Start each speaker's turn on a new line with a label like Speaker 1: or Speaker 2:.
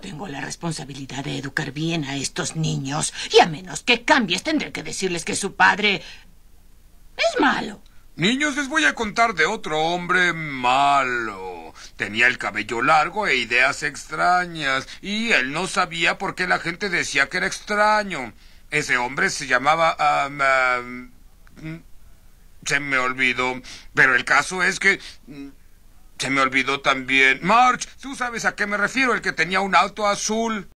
Speaker 1: tengo la responsabilidad de educar bien a estos niños. Y a menos que cambies, tendré que decirles que su padre es malo. Niños, les voy a
Speaker 2: contar de otro hombre malo. Tenía el cabello largo e ideas extrañas, y él no sabía por qué la gente decía que era extraño. Ese hombre se llamaba... Mm, se me olvidó, pero el caso es que... Mm, se me olvidó también. March,
Speaker 3: tú sabes a qué me refiero, el que tenía un auto azul.